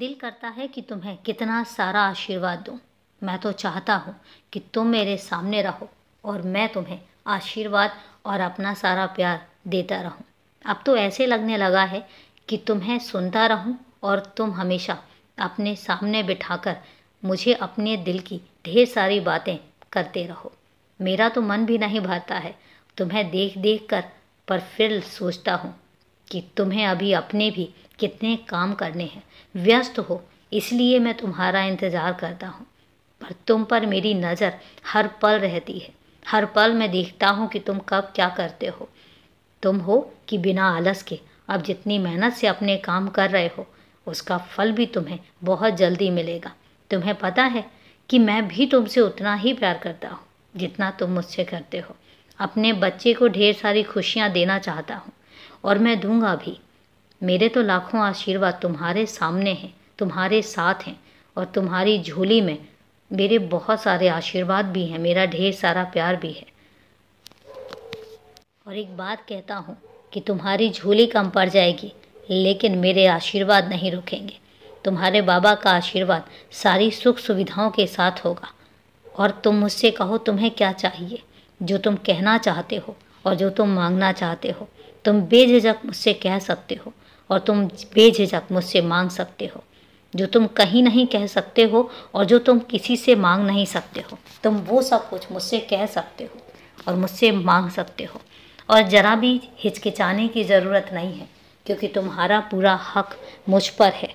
दिल करता है कि तुम्हें कितना सारा आशीर्वाद दूँ मैं तो चाहता हूँ कि तुम मेरे सामने रहो और मैं तुम्हें आशीर्वाद और अपना सारा प्यार देता रहूँ अब तो ऐसे लगने लगा है कि तुम्हें सुनता रहूँ और तुम हमेशा अपने सामने बिठाकर मुझे अपने दिल की ढेर सारी बातें करते रहो मेरा तो मन भी नहीं भरता है तुम्हें देख देख कर पर फिर सोचता हूँ कि तुम्हें अभी अपने भी कितने काम करने हैं व्यस्त हो इसलिए मैं तुम्हारा इंतज़ार करता हूँ पर तुम पर मेरी नज़र हर पल रहती है हर पल मैं देखता हूँ कि तुम कब क्या करते हो तुम हो कि बिना आलस के अब जितनी मेहनत से अपने काम कर रहे हो उसका फल भी तुम्हें बहुत जल्दी मिलेगा तुम्हें पता है कि मैं भी तुमसे उतना ही प्यार करता हूँ जितना तुम मुझसे करते हो अपने बच्चे को ढेर सारी खुशियाँ देना चाहता हूँ और मैं दूंगा भी मेरे तो लाखों आशीर्वाद तुम्हारे सामने हैं तुम्हारे साथ हैं और तुम्हारी झोली में मेरे बहुत सारे आशीर्वाद भी हैं मेरा ढेर सारा प्यार भी है और एक बात कहता हूँ कि तुम्हारी झोली कम पड़ जाएगी लेकिन मेरे आशीर्वाद नहीं रुकेंगे तुम्हारे बाबा का आशीर्वाद सारी सुख सुविधाओं के साथ होगा और तुम मुझसे कहो तुम्हें क्या चाहिए जो तुम कहना चाहते हो और जो तुम मांगना चाहते हो तुम बेझिझक मुझसे कह सकते हो और तुम बेझिझक मुझसे मांग सकते हो जो तुम कहीं नहीं कह सकते हो और जो तुम किसी से मांग नहीं सकते हो तुम वो सब कुछ मुझसे कह सकते हो और मुझसे मांग सकते हो और ज़रा भी हिचकिचाने की ज़रूरत नहीं है क्योंकि तुम्हारा पूरा हक मुझ पर है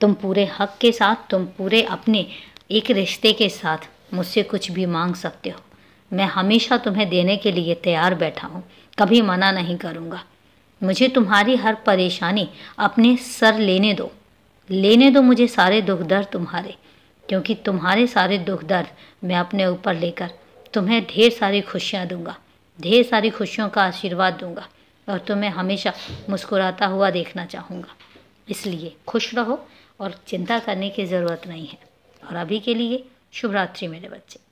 तुम पूरे हक के साथ तुम पूरे अपने एक रिश्ते के साथ मुझसे कुछ भी मांग सकते हो मैं हमेशा तुम्हें देने के लिए तैयार बैठा हूँ कभी मना नहीं करूँगा मुझे तुम्हारी हर परेशानी अपने सर लेने दो लेने दो मुझे सारे दुख दर्द तुम्हारे क्योंकि तुम्हारे सारे दुख दर्द मैं अपने ऊपर लेकर तुम्हें ढेर सारी खुशियाँ दूंगा ढेर सारी खुशियों का आशीर्वाद दूंगा और तुम्हें हमेशा मुस्कुराता हुआ देखना चाहूँगा इसलिए खुश रहो और चिंता करने की ज़रूरत नहीं है और अभी के लिए शुभरात्रि मेरे बच्चे